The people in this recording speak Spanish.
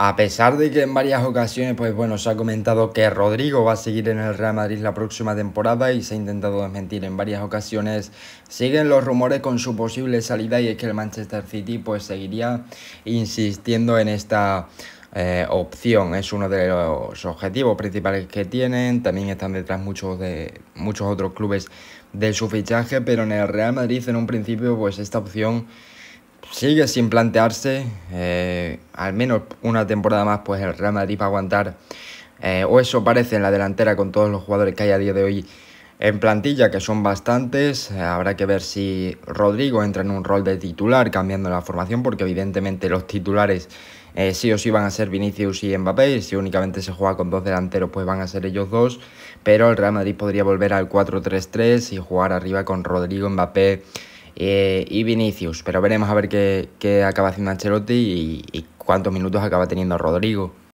A pesar de que en varias ocasiones, pues bueno, se ha comentado que Rodrigo va a seguir en el Real Madrid la próxima temporada y se ha intentado desmentir en varias ocasiones, siguen los rumores con su posible salida y es que el Manchester City pues seguiría insistiendo en esta eh, opción. Es uno de los objetivos principales que tienen. También están detrás muchos de muchos otros clubes de su fichaje, pero en el Real Madrid en un principio pues esta opción sigue sin plantearse, eh, al menos una temporada más, pues el Real Madrid va a aguantar, eh, o eso parece en la delantera con todos los jugadores que hay a día de hoy en plantilla, que son bastantes. Eh, habrá que ver si Rodrigo entra en un rol de titular cambiando la formación, porque evidentemente los titulares sí o sí van a ser Vinicius y Mbappé, y si únicamente se juega con dos delanteros, pues van a ser ellos dos. Pero el Real Madrid podría volver al 4-3-3 y jugar arriba con Rodrigo, Mbappé, eh, y Vinicius, pero veremos a ver qué, qué acaba haciendo Ancelotti y, y cuántos minutos acaba teniendo Rodrigo.